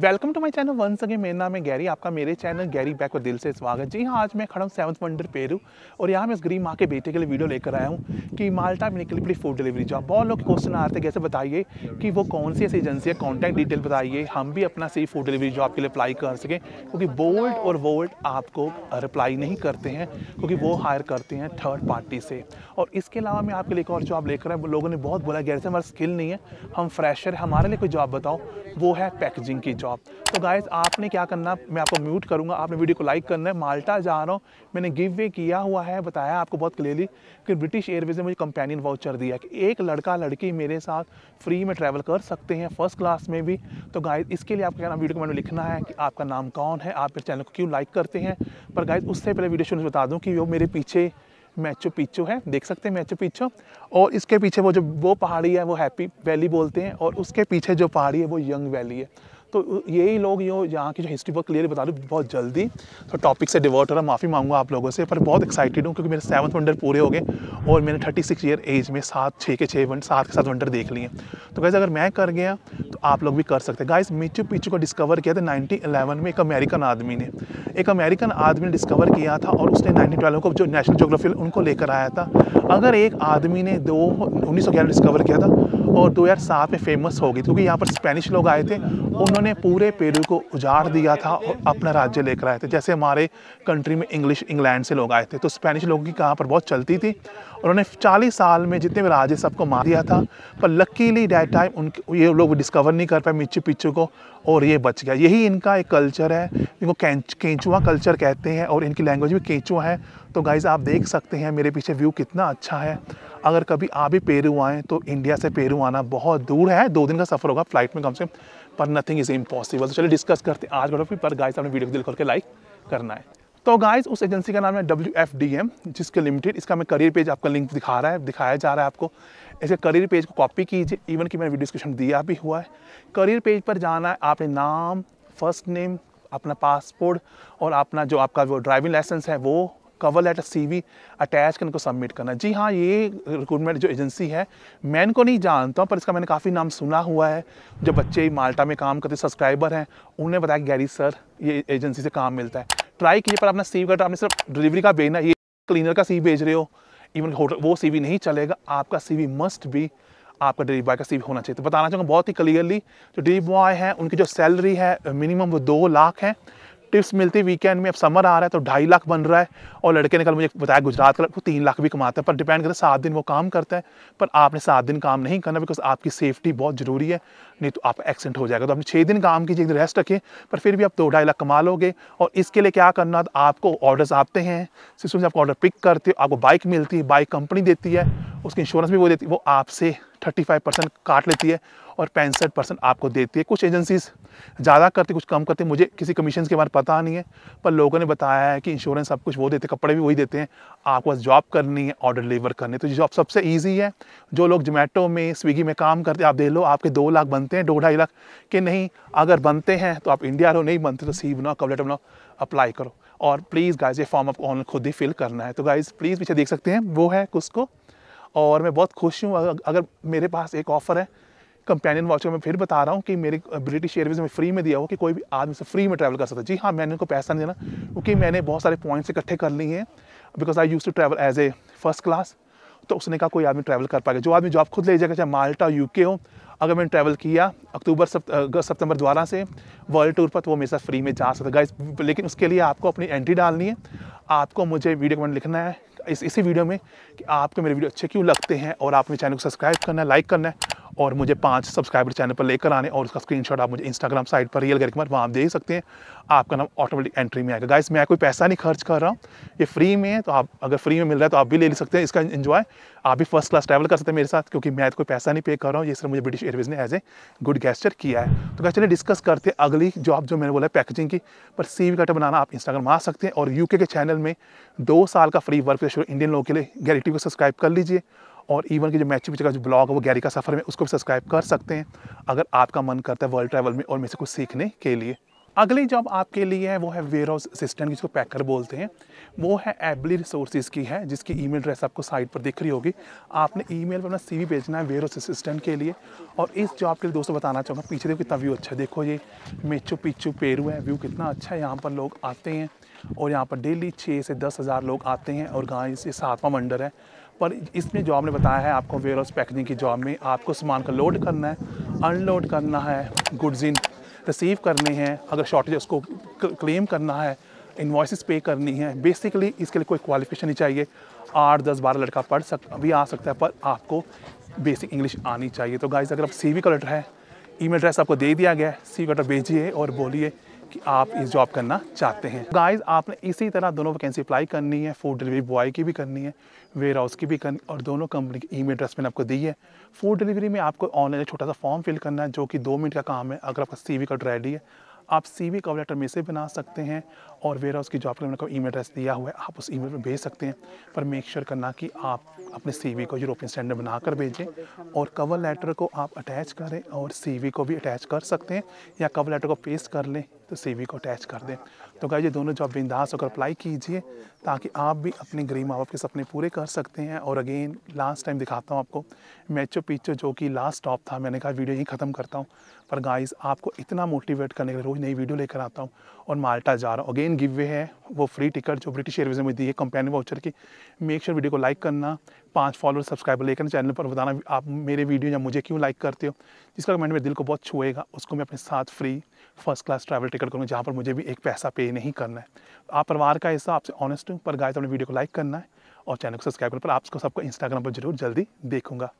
welcome to my channel वन सगे मेरा नाम है गैरी आपका मेरे चैनल गैरी बैक को दिल से स्वागत जी हाँ आज मैं खड़ा हूँ सेवंथ वंडर पेरू और यहाँ मैं इस गरीब माँ के बेटे के लिए वीडियो लेकर आया हूँ कि माल्टा में निकली पड़ी फूड डिलीवरी जॉब बहुत लोग क्वेश्चन आते हैं कैसे बताइए कि वो कौन सी ऐसी एजेंसी है कॉन्टैक्ट डिटेल बताइए हम भी अपना सही फूड डिलीवरी जॉब के लिए अप्लाई कर सकें क्योंकि बोल्ट और वोल्ट आपको रिप्लाई नहीं करते हैं क्योंकि वो हायर करते हैं थर्ड पार्टी से और इसके अलावा मैं आपके लिए एक और जॉब लेकर आया लोगों ने बहुत बोला गैर से हमारा स्किल नहीं है हम फ्रेशर हमारे लिए कोई जॉब बताओ वो है पैकेजिंग की जॉब जॉब तो गाइज आपने क्या करना मैं आपको म्यूट करूँगा आपने वीडियो को लाइक करना है माल्टा जा रहा हूँ मैंने गिव वे किया हुआ है बताया आपको बहुत क्लियरली कि ब्रिटिश एयरवेज ने मुझे कंपेनियन वाउचर दिया कि एक लड़का लड़की मेरे साथ फ्री में ट्रैवल कर सकते हैं फर्स्ट क्लास में भी तो गाइज इसके लिए आपको क्या वीडियो को मैंने लिखना है कि आपका नाम कौन है आप मेरे चैनल को क्यों लाइक करते हैं पर गाइज उससे पहले वीडियो शुरू बता दूँ कि वो मेरे पीछे मैचो पिचो है देख सकते हैं मैचो पिचो और इसके पीछे वो जो वो पहाड़ी है वो हैप्पी वैली बोलते हैं और उसके पीछे जो पहाड़ी है वो यंग वैली है तो यही लोग यो यहाँ की जो हिस्ट्री बहुत क्लियर बता दूँ बहुत जल्दी तो टॉपिक से डिवर्ट हो रहा माफ़ी मांगूंगा आप लोगों से पर बहुत एक्साइटेड हूँ क्योंकि मेरे सेवन्थ वंडर पूरे हो गए और मैंने थर्टी सिक्स ईयर एज में सात छः के छः वन सात के सात वंडर देख लिए तो कैसे अगर मैं कर गया आप लोग भी कर सकते हैं गाइस मिचू पिचू को डिस्कवर किया था 1911 में एक अमेरिकन आदमी ने एक अमेरिकन आदमी ने डिस्कवर किया था और उसने 1912 को जो नेशनल जोग्राफी उनको लेकर आया था अगर एक आदमी ने दो उन्नीस डिस्कवर किया था और 2007 में फेमस हो गई क्योंकि यहाँ पर स्पेनिश लोग आए थे उन्होंने पूरे पेरू को उजाड़ दिया था और अपना राज्य लेकर आए थे जैसे हमारे कंट्री में इंग्लिश इंग्लैंड से लोग आए थे तो स्पेनिश लोगों की कहाँ पर बहुत चलती थी उन्होंने चालीस साल में जितने भी राज्य सबको मार दिया था पर लकीली डेट टाइम उनके ये लोग डिस्कवर कवर नहीं कर पाए मिच्चू पिच्चू को और ये बच गया यही इनका एक कल्चर है इनको केंचुआ कल्चर कहते हैं और इनकी लैंग्वेज भी केंचुआ है तो गाइज़ आप देख सकते हैं मेरे पीछे व्यू कितना अच्छा है अगर कभी आप भी पेरू आएँ तो इंडिया से पेरू आना बहुत दूर है दो दिन का सफ़र होगा फ्लाइट में कम से कम पर नथिंग इज़ इम्पॉसिबल तो चलिए डिस्कस करते हैं आज बड़ा पर गाइज आपने वीडियो को दिल करके लाइक करना है तो गाइज उस एजेंसी का नाम है डब्ल्यू एफ डी एम जिसके लिमिटेड इसका मैं करियर पेज आपका लिंक दिखा रहा है दिखाया जा रहा है आपको ऐसे करियर पेज को कॉपी कीजिए इवन कि मैंने वीडियो डिस्क्रिप्शन दिया भी हुआ है करियर पेज पर जाना है आपने नाम फर्स्ट नेम अपना पासपोर्ट और अपना जो आपका वो ड्राइविंग लाइसेंस है वो cover letter C V attach कर इनको सबमिट करना जी हाँ ये रिक्रूटमेंट जो एजेंसी है मैं इनको नहीं जानता हूँ पर इसका मैंने काफ़ी नाम सुना हुआ है जो बच्चे माल्टा में काम करते सब्सक्राइबर हैं उन्होंने बताया कि गैरी सर ये एजेंसी से काम मिलता है ट्राई कीजिए पर आपने सीव कर आपने सिर्फ डिलीवरी का भेजना ये क्लीनर का सी भेज रहे हो इवन होटल वो सीवी नहीं चलेगा आपका सीवी मस्ट भी आपका डिलीवरी बॉय का सीवी होना चाहिए तो बताना चाहूँगा बहुत ही क्लियरली जो डिलीवरी बॉय है उनकी जो सैलरी है मिनिमम वो दो लाख है टिप्स मिलती वीकेंड में अब समर आ रहा है तो ढाई लाख बन रहा है और लड़के ने कल मुझे बताया गुजरात का वो तीन लाख भी कमाता है पर डिपेंड करता है सात दिन वो काम करता है पर आपने सात दिन काम नहीं करना बिकॉज आपकी सेफ्टी बहुत ज़रूरी है नहीं तो आप एक्सीडेंट हो जाएगा तो आपने छः दिन काम कीजिए रेस्ट रखें पर फिर भी आप दो ढाई लाख कमा लोगे और इसके लिए क्या करना तो आपको ऑर्डर्स आते हैं सिस्टम से आपको ऑर्डर पिक करते हो आपको बाइक मिलती है बाइक कंपनी देती है उसकी इंश्योरेंस भी वो देती है वो आपसे थर्टी फाइव परसेंट काट लेती है और पैंसठ परसेंट आपको देती है कुछ एजेंसीज ज़्यादा करती कुछ कम करती मुझे किसी कमीशन के बारे में पता नहीं है पर लोगों ने बताया है कि इंश्योरेंस सब कुछ वो देते कपड़े भी वही देते हैं आपको बस जॉब करनी है ऑर्डर डिलीवर करनी है तो जॉब सबसे ईजी है जो लोग जोमेटो में स्विगी में काम करते आप देख लो आपके दो लाख बनते हैं दो ढाई लाख के नहीं अगर बनते हैं तो आप इंडिया रहो नहीं बनते तो सी बनाओ कवलेट बनाओ अप्लाई करो और प्लीज़ गाइज ये फॉर्म आपको ऑनलाइन खुद ही फिल करना है तो गाइज़ प्लीज़ पीछे देख सकते हैं वो है कुछ को और मैं बहुत खुश हूँ अगर मेरे पास एक ऑफ़र है कंपेनियन वाचर में फिर बता रहा हूँ कि मेरी ब्रिटिश एयरवेज में फ्री में दिया हुआ कि कोई भी आदमी से फ्री में ट्रैवल कर सकता है जी हाँ मैंने उनको पैसा नहीं देना क्योंकि मैंने बहुत सारे पॉइंट्स इकट्ठे कर लिए हैं because I used to travel as a first class तो उसने कहा कोई आदमी ट्रैवल कर पाएगा जो आदमी जॉब खुद ले जाएगा चाहे माल्टा यूके हो अगर मैंने ट्रैवल किया अक्टूबर अगस्त सितंबर द्वारा से वर्ल्ड टूर पर तो वो मेरे साथ फ्री में जा सकता गाइस लेकिन उसके लिए आपको अपनी एंट्री डालनी है आपको मुझे वीडियो कमेंट लिखना है इस इसी वीडियो में कि आपको मेरे वीडियो अच्छे क्यों लगते हैं और आपने चैनल को सब्सक्राइब करना है लाइक करना है और मुझे पाँच सब्सक्राइबर चैनल पर लेकर आने और उसका स्क्रीनशॉट आप मुझे इंस्टाग्राम साइट पर रियल करके मत वहाँ आप दे सकते हैं आपका नाम ऑटोमेटिक एंट्री में आएगा गाइस मैं कोई पैसा नहीं खर्च कर रहा हूँ ये फ्री में है तो आप अगर फ्री में मिल रहा है तो आप भी ले सकते हैं इसका इन्जॉय आप भी फर्स्ट क्लास ट्रैवल कर सकते हैं मेरे साथ क्योंकि मैं तो कोई पैसा नहीं पे कर रहा हूँ ये सिर्फ मुझे ब्रिटिश एयरवेज ने एज ए गुड गेस्टर किया है तो चलिए डिस्कस करते हैं अगली जो आप जो मैंने बोला है पैकेजिंग की पर सी वी बनाना आप इंस्टाग्राम आ सकते हैं और यूके के चैनल में दो साल का फ्री वर्क इंडियन लोगों के लिए गैरेटिव को सब्सक्राइब कर लीजिए और इवन की जो मैच पिछले का जो ब्लॉग है वो गैरी का सफ़र में उसको भी सब्सक्राइब कर सकते हैं अगर आपका मन करता है वर्ल्ड ट्रैवल में और मेरे से कुछ सीखने के लिए अगली जॉब आपके लिए है वो है वेयर हाउस असिस्टेंट जिसको पैकर बोलते हैं वो है एबली रिसोर्सेज की है जिसकी ईमेल एड्रेस आपको साइट पर दिख रही होगी आपने ईमेल पर अपना सीवी भेजना है वेयर हाउस असिस्टेंट के लिए और इस जॉब के लिए दोस्तों बताना चाहूँगा पीछे देखो कितना व्यू अच्छा है देखो ये मेचो पिचू पेरू है व्यू कितना अच्छा है यहाँ पर लोग आते हैं और यहाँ पर डेली छः से दस हज़ार लोग आते हैं और गाय से सातवां मंडल है पर इसमें जो आपने बताया है आपको वेयर हाउस पैकेजिंग की जॉब में आपको सामान का लोड करना है अनलोड करना है गुड्स इन रिसीव करने हैं अगर शॉर्टेज उसको क्लेम करना है इन्वाइसिस पे करनी है बेसिकली इसके लिए कोई क्वालिफिकेशन नहीं चाहिए आठ दस बारह लड़का पढ़ सक भी आ सकता है पर आपको बेसिक इंग्लिश आनी चाहिए तो गाइज अगर आप सी वी का लेटर है ई मेल एड्रेस आपको दे दिया गया है सी का लेटर भेजिए और बोलिए कि आप इस जॉब करना चाहते हैं गाइस आपने इसी तरह दोनों वैकेंसी अप्लाई करनी है फूड डिलीवरी बॉय की भी करनी है वेयर हाउस की भी करनी और दोनों कंपनी की ईमेल एड्रेस मैंने आपको दी है फूड डिलीवरी में आपको ऑनलाइन एक छोटा सा फॉर्म फिल करना है जो कि दो मिनट का काम है अगर आपका सी का रेडी है आप सी वी कवर लेटर में से बना सकते हैं और वेरा उसकी जॉब के लिए को ई मेल एड्रेस दिया हुआ है आप उस ई मेल पर भेज सकते हैं पर मेक श्योर करना कि आप अपने सी वी को यूरोपियन स्टैंडर्ड बनाकर भेजें और कवर लेटर को आप अटैच करें और सी वी को भी अटैच कर सकते हैं या कवर लेटर को पेस्ट कर लें तो सी वी को अटैच कर दें तो गाय ये दोनों जॉब बिंदास होकर अप्लाई कीजिए ताकि आप भी अपने गरीब माँ बाप के सपने पूरे कर सकते हैं और अगेन लास्ट टाइम दिखाता हूँ आपको मैचो पीचो जो कि लास्ट स्टॉप था मैंने कहा वीडियो यहीं ख़त्म करता हूँ पर गाइस आपको इतना मोटिवेट करने के लिए रोज़ नई वीडियो लेकर आता हूँ और माल्टा जा रहा हूँ अगेन गिव वे है वो फ्री टिकट जो ब्रिटिश एयरवेज में दी है कंपनी वाउचर की मेक श्योर वीडियो को लाइक करना पाँच फॉलोअर सब्सक्राइबर लेकर चैनल पर बताना आप मेरे वीडियो या मुझे क्यों लाइक करते हो जिसका कमेंट मेरे दिल को बहुत छुएगा उसको मैं अपने साथ free first class travel ticket करूँगा जहाँ पर मुझे भी एक पैसा पे नहीं करना है आप परिवार का हिस्सा आपसे ऑनेस्ट हूँ पर गाइस अपने वीडियो को लाइक करना है और चैनल को सब्सक्राइब कर पर आपको सबको इंस्टाग्राम पर जरूर जल्दी देखूंगा